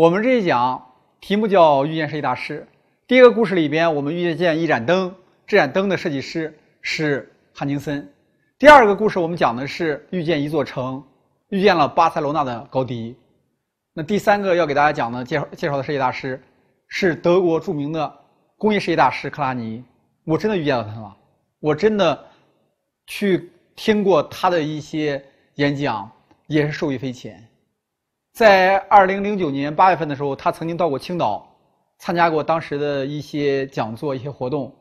我们这一讲题目叫遇见设计大师。第一个故事里边，我们遇见一盏灯，这盏灯的设计师是汉金森。第二个故事，我们讲的是遇见一座城，遇见了巴塞罗那的高迪。那第三个要给大家讲的介绍介绍的设计大师是德国著名的工业设计大师克拉尼。我真的遇见了他了，我真的去听过他的一些演讲，也是受益匪浅。在二零零九年八月份的时候，他曾经到过青岛，参加过当时的一些讲座、一些活动。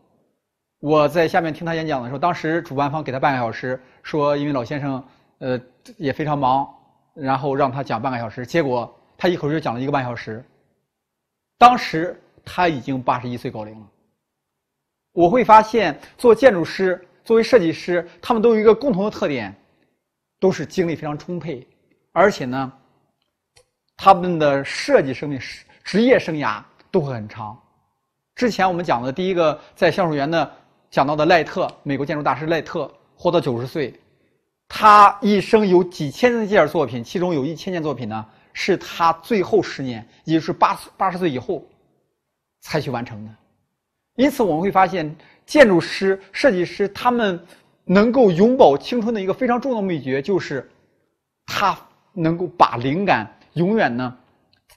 我在下面听他演讲的时候，当时主办方给他半个小时，说因为老先生呃也非常忙，然后让他讲半个小时。结果他一口气就讲了一个半小时。当时他已经八十一岁高龄了。我会发现，做建筑师、作为设计师，他们都有一个共同的特点，都是精力非常充沛，而且呢。他们的设计生命、职业生涯都会很长。之前我们讲的第一个在橡树园的讲到的赖特，美国建筑大师赖特活到九十岁，他一生有几千件作品，其中有一千件作品呢是他最后十年，也就是八八十岁以后才去完成的。因此我们会发现，建筑师、设计师他们能够永葆青春的一个非常重要的秘诀，就是他能够把灵感。永远呢，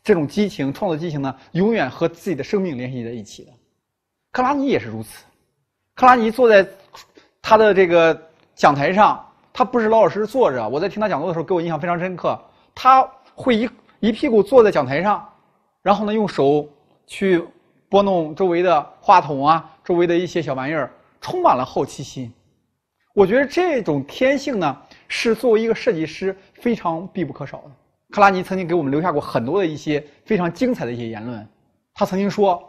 这种激情、创作激情呢，永远和自己的生命联系在一起的。克拉尼也是如此。克拉尼坐在他的这个讲台上，他不是老老实实坐着。我在听他讲座的时候，给我印象非常深刻。他会一一屁股坐在讲台上，然后呢，用手去拨弄周围的话筒啊，周围的一些小玩意儿，充满了好奇心。我觉得这种天性呢，是作为一个设计师非常必不可少的。克拉尼曾经给我们留下过很多的一些非常精彩的一些言论。他曾经说：“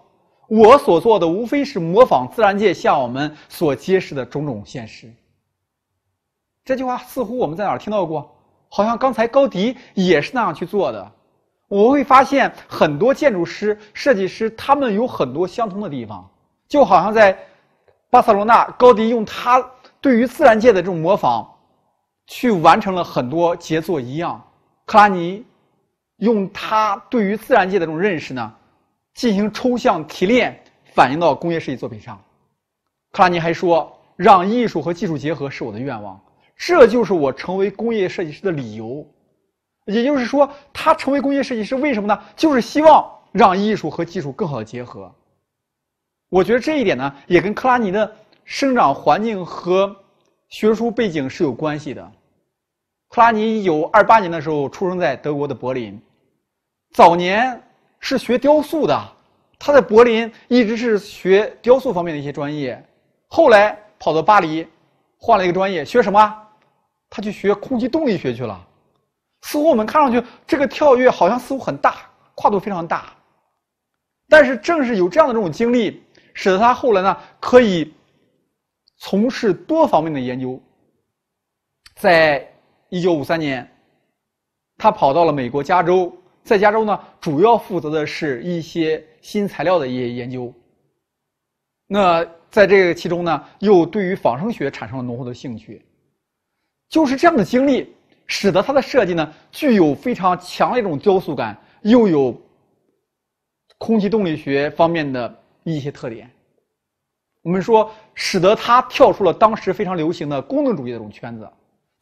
我所做的无非是模仿自然界向我们所揭示的种种现实。”这句话似乎我们在哪儿听到过？好像刚才高迪也是那样去做的。我会发现很多建筑师、设计师，他们有很多相通的地方，就好像在巴塞罗那，高迪用他对于自然界的这种模仿，去完成了很多杰作一样。克拉尼用他对于自然界的这种认识呢，进行抽象提炼，反映到工业设计作品上。克拉尼还说：“让艺术和技术结合是我的愿望，这就是我成为工业设计师的理由。”也就是说，他成为工业设计师为什么呢？就是希望让艺术和技术更好的结合。我觉得这一点呢，也跟克拉尼的生长环境和学术背景是有关系的。特拉尼一九二八年的时候出生在德国的柏林，早年是学雕塑的，他在柏林一直是学雕塑方面的一些专业，后来跑到巴黎，换了一个专业，学什么？他去学空气动力学去了。似乎我们看上去这个跳跃好像似乎很大，跨度非常大，但是正是有这样的这种经历，使得他后来呢可以从事多方面的研究，在。一九五三年，他跑到了美国加州，在加州呢，主要负责的是一些新材料的一些研究。那在这个其中呢，又对于仿生学产生了浓厚的兴趣。就是这样的经历，使得他的设计呢，具有非常强的一种雕塑感，又有空气动力学方面的一些特点。我们说，使得他跳出了当时非常流行的功能主义的这种圈子。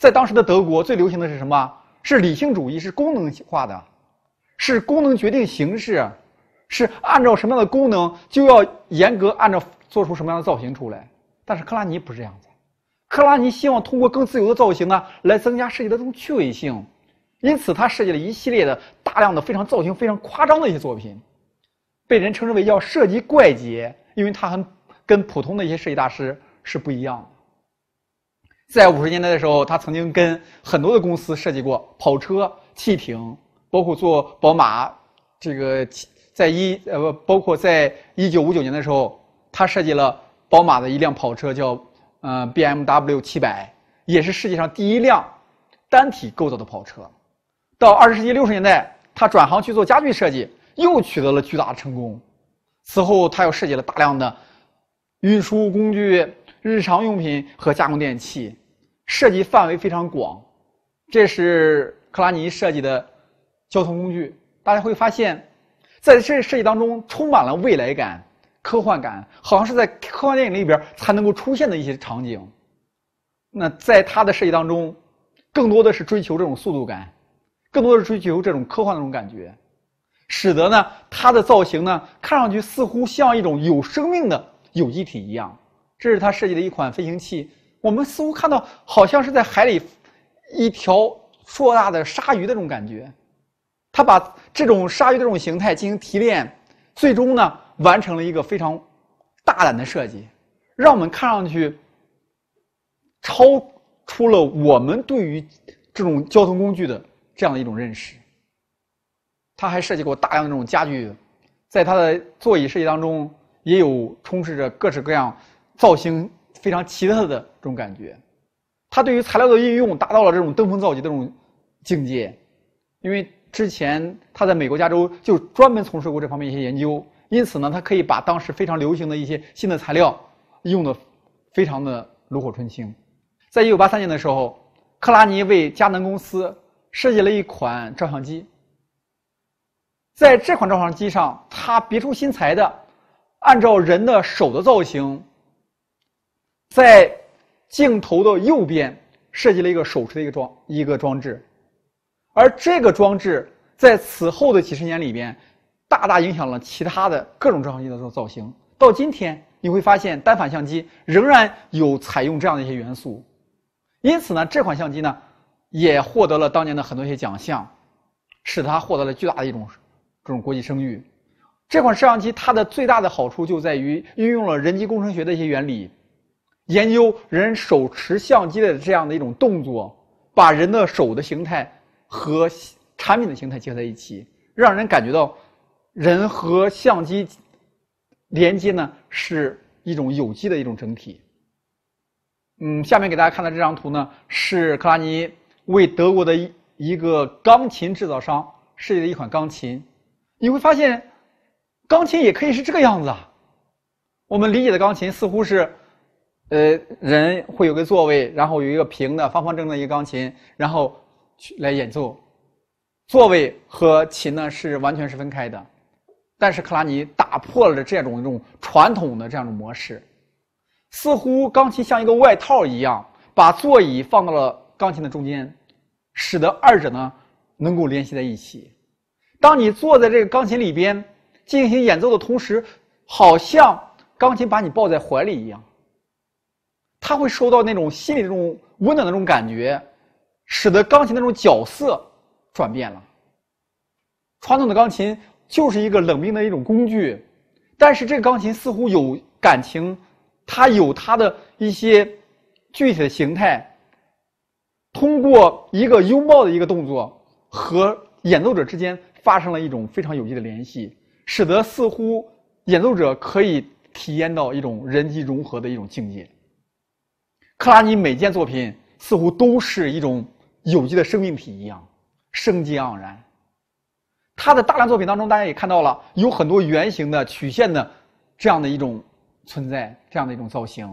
在当时的德国，最流行的是什么？是理性主义，是功能化的，是功能决定形式，是按照什么样的功能就要严格按照做出什么样的造型出来。但是克拉尼不是这样子，克拉尼希望通过更自由的造型呢，来增加设计的这种趣味性。因此，他设计了一系列的大量的非常造型非常夸张的一些作品，被人称之为叫设计怪杰，因为他很跟普通的一些设计大师是不一样的。在五十年代的时候，他曾经跟很多的公司设计过跑车、汽艇，包括做宝马。这个在一呃，不，包括在一九五九年的时候，他设计了宝马的一辆跑车，叫呃 BMW 七百，也是世界上第一辆单体构造的跑车。到二十世纪六十年代，他转行去做家具设计，又取得了巨大的成功。此后，他又设计了大量的运输工具、日常用品和家用电器。设计范围非常广，这是克拉尼设计的交通工具。大家会发现，在这设计当中充满了未来感、科幻感，好像是在科幻电影里边才能够出现的一些场景。那在他的设计当中，更多的是追求这种速度感，更多的是追求这种科幻那种感觉，使得呢，它的造型呢，看上去似乎像一种有生命的有机体一样。这是他设计的一款飞行器。我们似乎看到，好像是在海里一条硕大的鲨鱼的这种感觉。他把这种鲨鱼的这种形态进行提炼，最终呢完成了一个非常大胆的设计，让我们看上去超出了我们对于这种交通工具的这样的一种认识。他还设计过大量这种家具，在他的座椅设计当中也有充斥着各式各样造型。非常奇特的这种感觉，他对于材料的应用达到了这种登峰造极的这种境界，因为之前他在美国加州就专门从事过这方面一些研究，因此呢，他可以把当时非常流行的一些新的材料用的非常的炉火纯青。在一九八三年的时候，克拉尼为佳能公司设计了一款照相机，在这款照相机上，他别出心裁的按照人的手的造型。在镜头的右边设计了一个手持的一个装一个装置，而这个装置在此后的几十年里边，大大影响了其他的各种照相机的造型。到今天你会发现，单反相机仍然有采用这样的一些元素。因此呢，这款相机呢，也获得了当年的很多一些奖项，使它获得了巨大的一种这种国际声誉。这款摄像机它的最大的好处就在于运用了人机工程学的一些原理。研究人手持相机的这样的一种动作，把人的手的形态和产品的形态结合在一起，让人感觉到人和相机连接呢是一种有机的一种整体。嗯，下面给大家看的这张图呢，是克拉尼为德国的一一个钢琴制造商设计的一款钢琴。你会发现，钢琴也可以是这个样子啊。我们理解的钢琴似乎是。呃，人会有个座位，然后有一个平的方方正正一个钢琴，然后去来演奏。座位和琴呢是完全是分开的，但是克拉尼打破了这种一种传统的这样的模式，似乎钢琴像一个外套一样，把座椅放到了钢琴的中间，使得二者呢能够联系在一起。当你坐在这个钢琴里边进行演奏的同时，好像钢琴把你抱在怀里一样。他会受到那种心里那种温暖的那种感觉，使得钢琴那种角色转变了。传统的钢琴就是一个冷冰的一种工具，但是这个钢琴似乎有感情，它有它的一些具体的形态。通过一个拥抱的一个动作和演奏者之间发生了一种非常有机的联系，使得似乎演奏者可以体验到一种人机融合的一种境界。克拉尼每件作品似乎都是一种有机的生命体一样，生机盎然。他的大量作品当中，大家也看到了有很多圆形的、曲线的，这样的一种存在，这样的一种造型。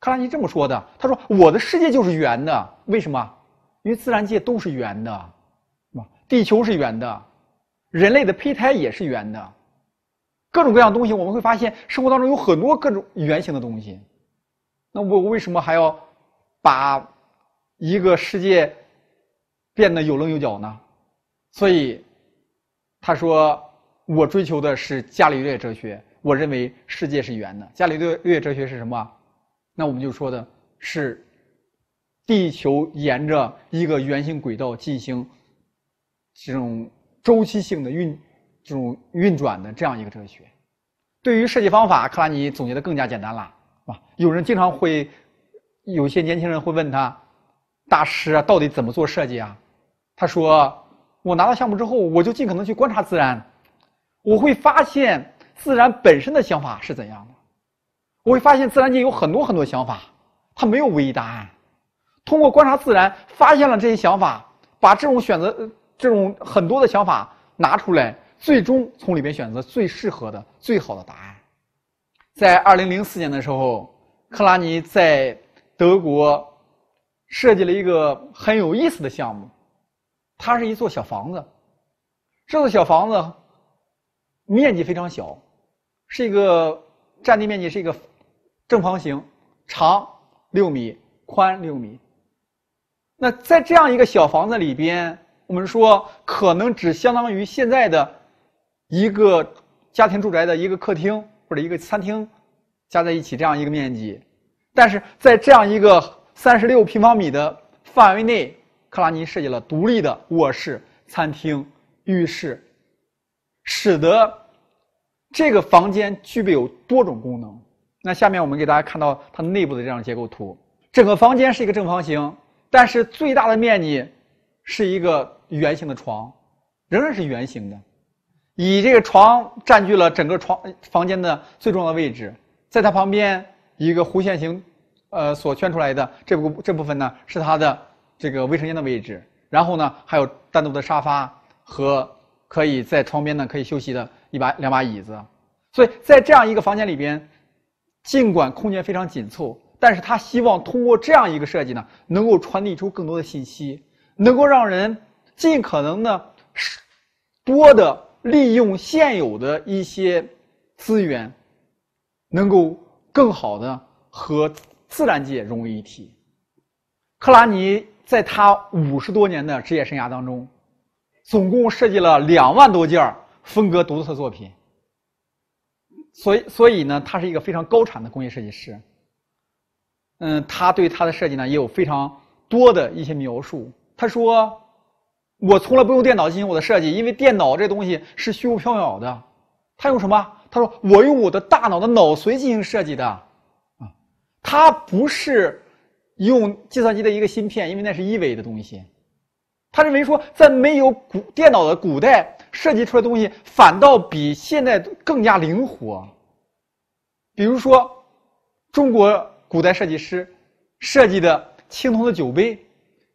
克拉尼这么说的：“他说我的世界就是圆的，为什么？因为自然界都是圆的，是吧？地球是圆的，人类的胚胎也是圆的，各种各样东西，我们会发现生活当中有很多各种圆形的东西。”那我为什么还要把一个世界变得有棱有角呢？所以他说，我追求的是伽利略哲学。我认为世界是圆的。伽利略哲学是什么？那我们就说的是地球沿着一个圆形轨道进行这种周期性的运这种运转的这样一个哲学。对于设计方法，克拉尼总结的更加简单了。有人经常会，有些年轻人会问他，大师啊，到底怎么做设计啊？他说，我拿到项目之后，我就尽可能去观察自然，我会发现自然本身的想法是怎样的，我会发现自然界有很多很多想法，它没有唯一答案。通过观察自然，发现了这些想法，把这种选择，这种很多的想法拿出来，最终从里面选择最适合的、最好的答案。在二零零四年的时候，克拉尼在德国设计了一个很有意思的项目。它是一座小房子，这座小房子面积非常小，是一个占地面积是一个正方形，长六米，宽六米。那在这样一个小房子里边，我们说可能只相当于现在的一个家庭住宅的一个客厅。或者一个餐厅加在一起这样一个面积，但是在这样一个三十六平方米的范围内，克拉尼设计了独立的卧室、餐厅、浴室，使得这个房间具备有多种功能。那下面我们给大家看到它内部的这样结构图，整个房间是一个正方形，但是最大的面积是一个圆形的床，仍然是圆形的。以这个床占据了整个床房间的最重要的位置，在它旁边一个弧线形，呃，所圈出来的这部这部分呢是它的这个卫生间的位置，然后呢还有单独的沙发和可以在床边呢可以休息的一把两把椅子，所以在这样一个房间里边，尽管空间非常紧凑，但是他希望通过这样一个设计呢，能够传递出更多的信息，能够让人尽可能的多的。利用现有的一些资源，能够更好的和自然界融为一体。克拉尼在他五十多年的职业生涯当中，总共设计了两万多件风格独特的作品，所以所以呢，他是一个非常高产的工业设计师。嗯，他对他的设计呢也有非常多的一些描述。他说。我从来不用电脑进行我的设计，因为电脑这东西是虚无缥缈的。他用什么？他说我用我的大脑的脑髓进行设计的，啊，他不是用计算机的一个芯片，因为那是一维的东西。他认为说，在没有古电脑的古代，设计出来东西反倒比现在更加灵活。比如说，中国古代设计师设计的青铜的酒杯，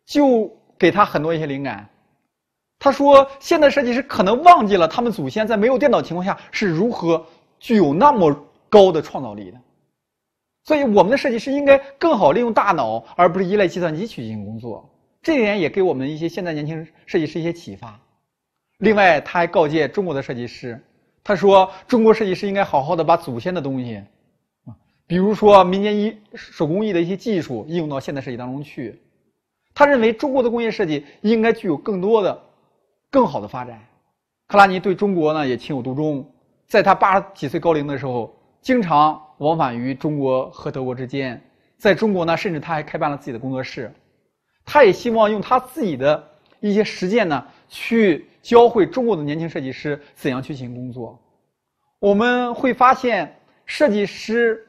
就给他很多一些灵感。他说，现代设计师可能忘记了他们祖先在没有电脑情况下是如何具有那么高的创造力的，所以我们的设计师应该更好利用大脑，而不是依赖计算机去进行工作。这点也给我们一些现代年轻设计师一些启发。另外，他还告诫中国的设计师，他说中国设计师应该好好的把祖先的东西，啊，比如说民间一手工艺的一些技术应用到现代设计当中去。他认为中国的工业设计应该具有更多的。更好的发展，克拉尼对中国呢也情有独钟。在他八十几岁高龄的时候，经常往返于中国和德国之间。在中国呢，甚至他还开办了自己的工作室。他也希望用他自己的一些实践呢，去教会中国的年轻设计师怎样去进行工作。我们会发现，设计师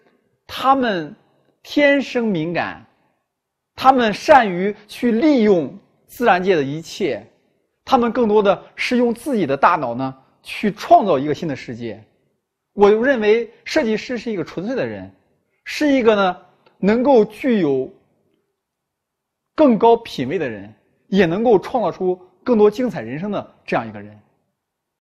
他们天生敏感，他们善于去利用自然界的一切。他们更多的是用自己的大脑呢，去创造一个新的世界。我就认为，设计师是一个纯粹的人，是一个呢，能够具有更高品位的人，也能够创造出更多精彩人生的这样一个人。